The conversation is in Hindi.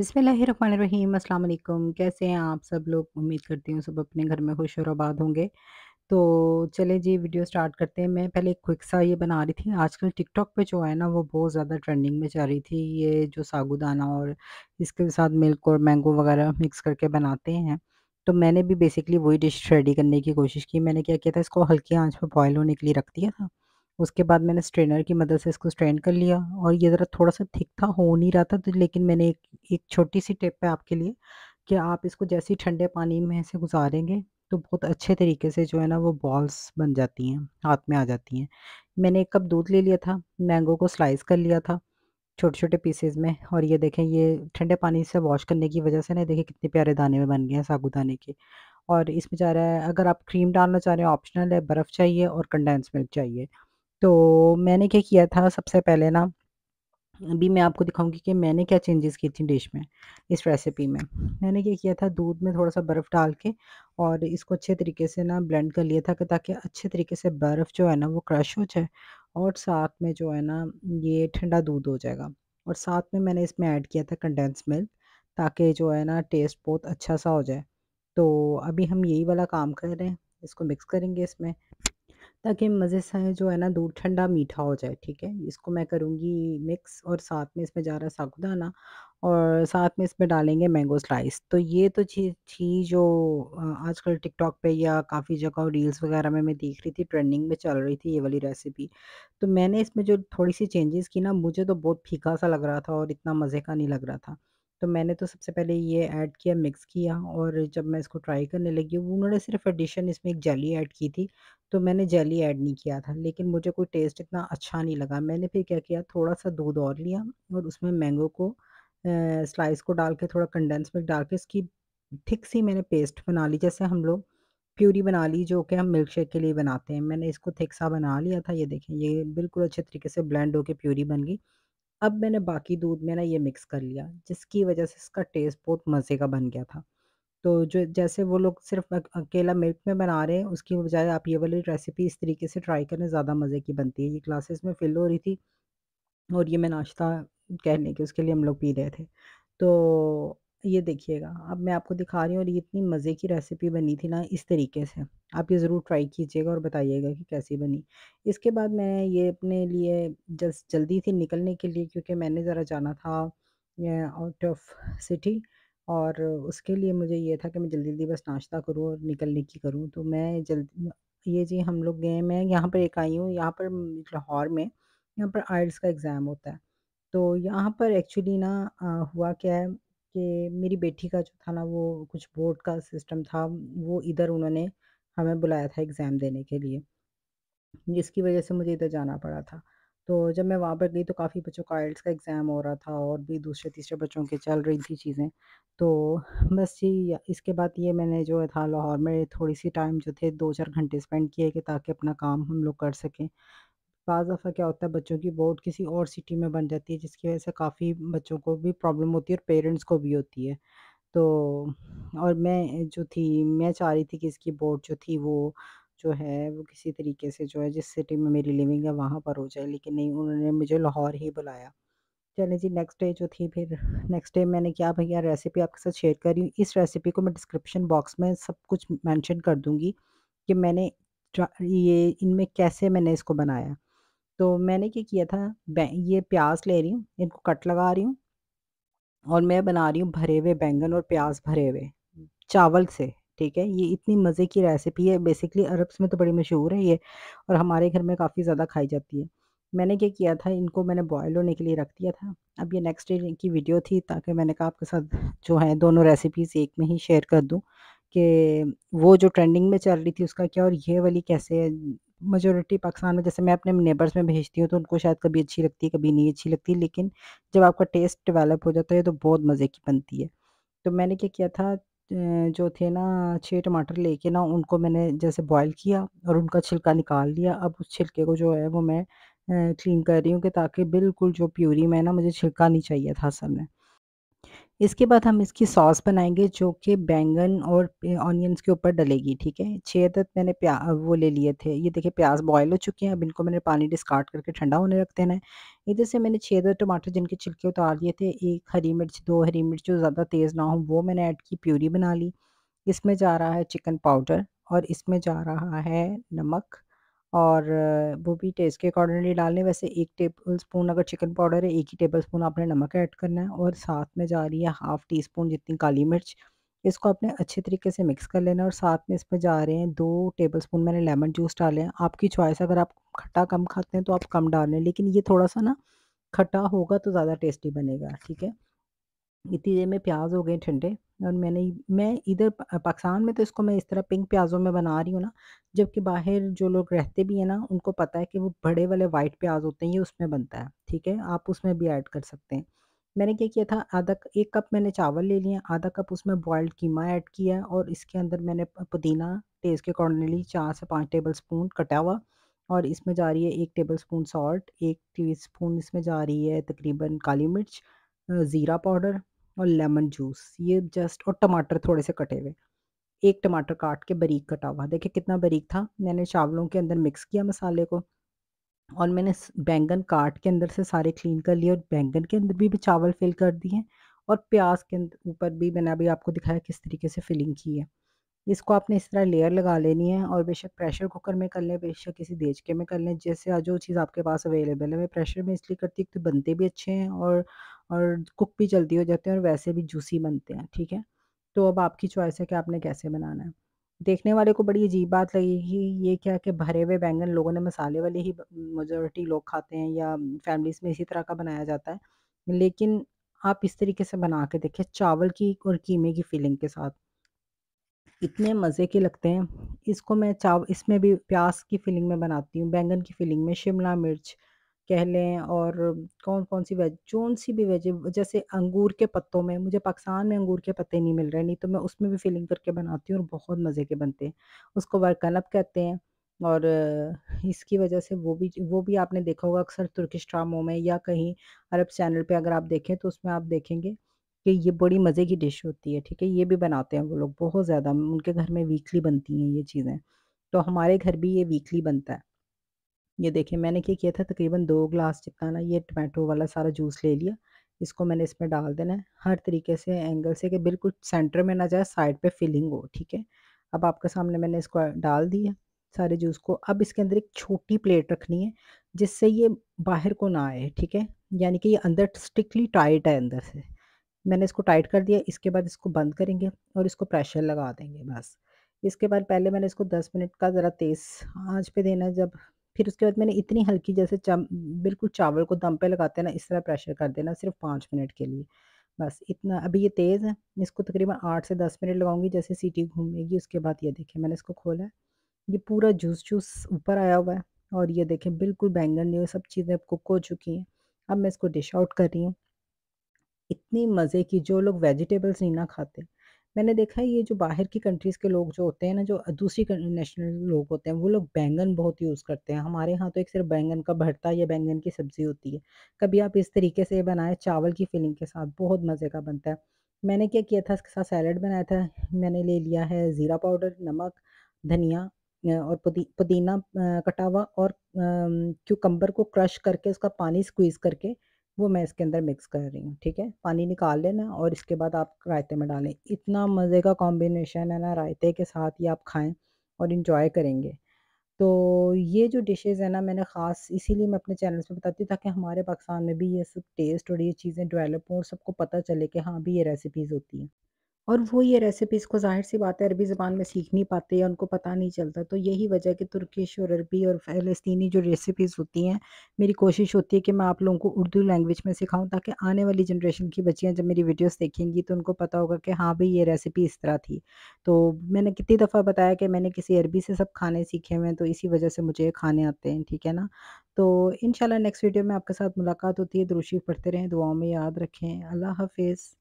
बिसमीम अस्सलाम वालेकुम कैसे हैं आप सब लोग उम्मीद करती हूँ सब अपने घर में खुश और आबाद होंगे तो चले जी वीडियो स्टार्ट करते हैं मैं पहले एक क्विक सा ये बना रही थी आजकल टिकटॉक पे जो है ना वो बहुत ज़्यादा ट्रेंडिंग में जा रही थी ये जो सागुदाना और इसके साथ मिल्क और मैंगो वगैरह मिक्स करके बनाते हैं तो मैंने भी बेसिकली वही डिश रेडी करने की कोशिश की मैंने क्या किया था इसको हल्की आँच पर बॉयल होने के लिए रख दिया था उसके बाद मैंने स्ट्रेनर की मदद से इसको स्ट्रेन कर लिया और ये ज़रा थोड़ा सा थिक था हो नहीं रहा था तो लेकिन मैंने एक एक छोटी सी टिप है आपके लिए कि आप इसको जैसे ही ठंडे पानी में से गुजारेंगे तो बहुत अच्छे तरीके से जो है ना वो बॉल्स बन जाती हैं हाथ में आ जाती हैं मैंने एक कप दूध ले लिया था मैंगो को स्लाइस कर लिया था छोटे छोटे पीसेज में और ये देखें ये ठंडे पानी से वॉश करने की वजह से ना देखें कितने प्यारे दाने में बन गए हैं दाने के और इसमें जा रहा है अगर आप क्रीम डालना चाह रहे हैं ऑप्शनल है बर्फ़ चाहिए और कंडेंस मिल्क चाहिए तो मैंने क्या किया था सबसे पहले ना अभी मैं आपको दिखाऊंगी कि मैंने क्या चेंजेस की थी डिश में इस रेसिपी में मैंने क्या किया था दूध में थोड़ा सा बर्फ़ डाल के और इसको अच्छे तरीके से ना ब्लेंड कर लिया था कि ताकि अच्छे तरीके से बर्फ़ जो है ना वो क्रश हो जाए और साथ में जो है ना ये ठंडा दूध हो जाएगा और साथ में मैंने इसमें ऐड किया था कंडेंस मिल्क ताकि जो है ना टेस्ट बहुत अच्छा सा हो जाए तो अभी हम यही वाला काम कर रहे हैं इसको मिक्स करेंगे इसमें ताकि मज़े से जो है ना दूध ठंडा मीठा हो जाए, ठीक है? इसको मैं करूँगी मिक्स और साथ में इसमें जा रहा है साबुदाना और साथ में इसमें डालेंगे मैंगो स्लाइस। तो ये तो चीज़ थी जो आजकल टिकटॉक पे या काफ़ी जगह रील्स वग़ैरह में मैं देख रही थी, ट्रेंडिंग में चल रही थी ये वाली रेसिपी। तो मैंने इसमें जो थोड़ी-सी चेंजेज़ की ना, मुझे तो बहुत फीका-सा लग रहा था और इतना मज़े का नहीं लग रहा था। तो मैंने तो सबसे पहले ये ऐड किया मिक्स किया और जब मैं इसको ट्राई करने लगी वो उन्होंने सिर्फ एडिशन इसमें एक जेली ऐड की थी तो मैंने जेली ऐड नहीं किया था लेकिन मुझे कोई टेस्ट इतना अच्छा नहीं लगा मैंने फिर क्या किया थोड़ा सा दूध और लिया और उसमें मैंगो को स्लाइस को डाल के थोड़ा कंडेंस मिल्क डाल के इसकी थिक सी मैंने पेस्ट बना ली जैसे हम लोग प्यूरी बना ली जो कि हम मिल्क शेक के लिए बनाते हैं मैंने इसको थिक सा बना लिया था ये देखें ये बिल्कुल अच्छे तरीके से ब्लेंड होकर प्यूरी बन गई अब मैंने बाकी दूध में ना ये मिक्स कर लिया जिसकी वजह से इसका टेस्ट बहुत मज़े का बन गया था तो जो जैसे वो लोग सिर्फ अकेला मिल्क में बना रहे हैं उसकी बजाय आप ये वाली रेसिपी इस तरीके से ट्राई करें ज़्यादा मज़े की बनती है ये क्लासेस में फिल हो रही थी और ये मैं नाश्ता कहने के उसके लिए हम लोग पी रहे थे तो ये देखिएगा अब मैं आपको दिखा रही हूँ और ये इतनी मज़े की रेसिपी बनी थी ना इस तरीके से आप ये ज़रूर ट्राई कीजिएगा और बताइएगा कि कैसी बनी इसके बाद मैं ये अपने लिए जस्ट जल्दी थी निकलने के लिए क्योंकि मैंने ज़रा जाना था आउट ऑफ सिटी और उसके लिए मुझे ये था कि मैं जल्दी जल्दी बस नाश्ता करूँ और निकलने की करूँ तो मैं जल्दी ये जी हम लोग गए मैं यहाँ पर एक आई हूँ यहाँ पर लाहौर में यहाँ पर आइल्स का एग्ज़ाम होता है तो यहाँ पर एक्चुअली ना हुआ क्या है कि मेरी बेटी का जो था ना वो कुछ बोर्ड का सिस्टम था वो इधर उन्होंने हमें बुलाया था एग्ज़ाम देने के लिए जिसकी वजह से मुझे इधर जाना पड़ा था तो जब मैं वहाँ पर गई तो काफ़ी बच्चों का आइल्स का एग्ज़ाम हो रहा था और भी दूसरे तीसरे बच्चों के चल रही थी चीज़ें तो बस जी इसके बाद ये मैंने जो था लाहौर में थोड़ी सी टाइम जो थे दो चार घंटे स्पेंड किए कि ताकि अपना काम हम लोग कर सकें बाज़ दफ़ा क्या होता है बच्चों की बोर्ड किसी और सिटी में बन जाती है जिसकी वजह से काफ़ी बच्चों को भी प्रॉब्लम होती है और पेरेंट्स को भी होती है तो और मैं जो थी मैं चाह रही थी कि इसकी बोर्ड जो थी वो जो है वो किसी तरीके से जो है जिस सिटी में मेरी लिविंग है वहाँ पर हो जाए लेकिन नहीं उन्होंने मुझे लाहौर ही बुलाया चले जी नेक्स्ट डे जो थी फिर नेक्स्ट डे मैंने क्या भैया रेसिपी आपके साथ शेयर कर रही हूँ इस रेसिपी को मैं डिस्क्रिप्शन बॉक्स में सब कुछ मेंशन कर दूँगी कि मैंने ये इनमें कैसे मैंने इसको बनाया तो मैंने क्या किया था ये प्याज ले रही हूँ इनको कट लगा रही हूँ और मैं बना रही हूँ भरे हुए बैंगन और प्याज भरे हुए चावल से ठीक है ये इतनी मज़े की रेसिपी है बेसिकली अरब्स में तो बड़ी मशहूर है ये और हमारे घर में काफ़ी ज़्यादा खाई जाती है मैंने क्या किया था इनको मैंने बॉयल होने के लिए रख दिया था अब ये नेक्स्ट डे की वीडियो थी ताकि मैंने कहा आपके साथ जो है दोनों रेसिपीज़ एक में ही शेयर कर दूँ कि वो जो ट्रेंडिंग में चल रही थी उसका क्या और ये वाली कैसे मेजोरिटी पाकिस्तान में जैसे मैं अपने नेबर्स में भेजती हूँ तो उनको शायद कभी अच्छी लगती है कभी नहीं अच्छी लगती लेकिन जब आपका टेस्ट डेवलप हो जाता है तो बहुत मज़े की बनती है तो मैंने क्या किया था जो थे ना छः टमाटर लेके ना उनको मैंने जैसे बॉईल किया और उनका छिलका निकाल लिया अब उस छिलके को जो है वो मैं क्लीन कर रही हूँ कि ताकि बिल्कुल जो प्यूरी में ना मुझे छिलका नहीं चाहिए था असल में इसके बाद हम इसकी सॉस बनाएंगे जो कि बैंगन और ऑनियंस के ऊपर डलेगी ठीक है छः तक मैंने प्या वो ले लिए थे ये देखिए प्याज बॉयल हो चुके हैं अब इनको मैंने पानी डिस्कार्ड करके ठंडा होने रख देना है इधर से मैंने छः दर टमाटर जिनके छिलके उतार दिए थे एक हरी मिर्च दो हरी मिर्च जो ज़्यादा तेज़ ना हो वो मैंने ऐड की प्यूरी बना ली इसमें जा रहा है चिकन पाउडर और इसमें जा रहा है नमक और वो भी टेस्ट के अकॉर्डिंगली डालने वैसे एक टेबल स्पून अगर चिकन पाउडर है एक ही टेबल स्पून आपने नमक ऐड करना है और साथ में जा रही है हाफ़ टी स्पून जितनी काली मिर्च इसको आपने अच्छे तरीके से मिक्स कर लेना और साथ में इसमें जा रहे हैं दो टेबल स्पून मैंने लेमन जूस डाले हैं आपकी चॉइस अगर आप खट्टा कम खाते हैं तो आप कम डालें लेकिन ये थोड़ा सा ना खट्टा होगा तो ज़्यादा टेस्टी बनेगा ठीक है इतनी देर में प्याज हो गए ठंडे और मैंने मैं इधर पाकिस्तान में तो इसको मैं इस तरह पिंक प्याज़ों में बना रही हूँ ना जबकि बाहर जो लोग रहते भी हैं ना उनको पता है कि वो बड़े वाले वाइट प्याज होते हैं ये उसमें बनता है ठीक है आप उसमें भी ऐड कर सकते हैं मैंने क्या किया था आधा एक कप मैंने चावल ले लिया आधा कप उसमें बॉयल्ड कीमा ऐड किया और इसके अंदर मैंने पुदीना टेस्ट के अकॉर्डिंगली चार से पाँच टेबल स्पून कटा हुआ और इसमें जा रही है एक टेबल स्पून सॉल्ट एक टी स्पून इसमें जा रही है तकरीबन काली मिर्च ज़ीरा पाउडर और लेमन जूस ये जस्ट और टमाटर थोड़े से कटे हुए एक टमाटर काट के बारीक कटा हुआ देखिए कितना बारीक था मैंने चावलों के अंदर मिक्स किया मसाले को और मैंने बैंगन काट के अंदर से सारे क्लीन कर लिए और बैंगन के अंदर भी, भी चावल फिल कर दिए और प्याज के ऊपर भी मैंने अभी आपको दिखाया किस तरीके से फिलिंग की है इसको आपने इस तरह लेयर लगा लेनी है और बेशक प्रेशर कुकर में कर लें बेशक किसी देचके में कर लें जैसे जो चीज़ आपके पास अवेलेबल है मैं प्रेशर में इसलिए करती हूँ तो बनते भी अच्छे हैं और और कुक भी जल्दी हो जाते हैं और वैसे भी जूसी बनते हैं ठीक है तो अब आपकी चॉइस है कि आपने कैसे बनाना है देखने वाले को बड़ी अजीब बात लगेगी ये क्या कि भरे हुए बैंगन लोगों ने मसाले वाले ही मेजोरिटी लोग खाते हैं या फैमिलीज में इसी तरह का बनाया जाता है लेकिन आप इस तरीके से बना के देखें चावल की और कीमे की फीलिंग के साथ इतने मज़े के लगते हैं इसको मैं चाव इसमें भी प्याज की फीलिंग में बनाती हूँ बैंगन की फीलिंग में शिमला मिर्च कह लें और कौन कौन सी वेज कौन सी भी वेज जैसे अंगूर के पत्तों में मुझे पाकिस्तान में अंगूर के पत्ते नहीं मिल रहे नहीं तो मैं उसमें भी फिलिंग करके बनाती हूँ और बहुत मज़े के बनते हैं उसको वर्कनप कहते हैं और इसकी वजह से वो भी वो भी आपने देखा होगा अक्सर तुर्किश ड्रामों में या कहीं अरब चैनल पे अगर आप देखें तो उसमें आप देखेंगे कि ये बड़ी मज़े की डिश होती है ठीक है ये भी बनाते हैं वो लोग बहुत ज़्यादा उनके घर में वीकली बनती हैं ये चीज़ें तो हमारे घर भी ये वीकली बनता है ये देखिए मैंने क्या किया था तकरीबन दो ग्लास जितना ना ये टमाटो वाला सारा जूस ले लिया इसको मैंने इसमें डाल देना है हर तरीके से एंगल से कि बिल्कुल सेंटर में ना जाए साइड पे फिलिंग हो ठीक है अब आपके सामने मैंने इसको डाल दिया सारे जूस को अब इसके अंदर एक छोटी प्लेट रखनी है जिससे ये बाहर को ना आए ठीक है यानी कि ये अंदर स्ट्रिक्टली टाइट है अंदर से मैंने इसको टाइट कर दिया इसके बाद इसको बंद करेंगे और इसको प्रेशर लगा देंगे बस इसके बाद पहले मैंने इसको 10 मिनट का ज़रा तेज़ आंच पे देना है जब फिर उसके बाद मैंने इतनी हल्की जैसे चम बिल्कुल चावल को दम पे लगाते हैं ना इस तरह प्रेशर कर देना सिर्फ पाँच मिनट के लिए बस इतना अभी ये तेज़ है इसको तकरीबन आठ से दस मिनट लगाऊंगी जैसे सीटी घूमेगी उसके बाद ये देखें मैंने इसको खोला है ये पूरा जूस जूस ऊपर आया हुआ है और ये देखें बिल्कुल बैंगन नहीं सब चीज़ें अब कुक हो चुकी हैं अब मैं इसको डिश आउट कर रही हूँ इतनी मज़े की जो लोग वेजिटेबल्स नहीं ना खाते मैंने देखा है ये जो बाहर की कंट्रीज़ के लोग जो होते हैं ना जो दूसरी नेशनल लोग होते हैं वो लोग बैंगन बहुत यूज़ करते हैं हमारे यहाँ तो एक सिर्फ बैंगन का भरता या बैंगन की सब्ज़ी होती है कभी आप इस तरीके से बनाए चावल की फिलिंग के साथ बहुत मज़े का बनता है मैंने क्या किया था इसके साथ सैलड बनाया था मैंने ले लिया है ज़ीरा पाउडर नमक धनिया और पुदी पुदीना कटावा और क्यूकम्बर को क्रश करके उसका पानी स्क्वीज़ करके वो मैं इसके अंदर मिक्स कर रही हूँ ठीक है पानी निकाल लेना और इसके बाद आप रायते में डालें इतना मज़े का कॉम्बिनेशन है ना रायते के साथ ही आप खाएँ और इन्जॉय करेंगे तो ये जो डिशेज़ है ना मैंने ख़ास इसीलिए मैं अपने चैनल्स पे बताती हूँ ताकि हमारे पाकिस्तान में भी ये सब टेस्ट और ये चीज़ें डेवलप हों और सबको पता चले कि हाँ भी ये रेसिपीज़ होती हैं और वो ये रेसिपीज़ को ज़ाहिर सी बात है अरबी ज़बान में सीख नहीं पाते या उनको पता नहीं चलता तो यही वजह कि तुर्किश और अरबी और फ़लस्तीनी जो रेसिपीज़ होती हैं मेरी कोशिश होती है कि मैं आप लोगों को उर्दू लैंग्वेज में सिखाऊं ताकि आने वाली जनरेशन की बच्चियां जब मेरी वीडियोस देखेंगी तो उनको पता होगा कि हाँ भाई ये रेसिपी इस तरह थी तो मैंने कितनी दफ़ा बताया कि मैंने किसी अरबी से सब खाने सीखे हुए हैं तो इसी वजह से मुझे खाने आते हैं ठीक है ना तो इन नेक्स्ट वीडियो में आपके साथ मुलाकात होती है दुरुशी पढ़ते रहें दुआओं में याद रखें अल्लाह हाफिज़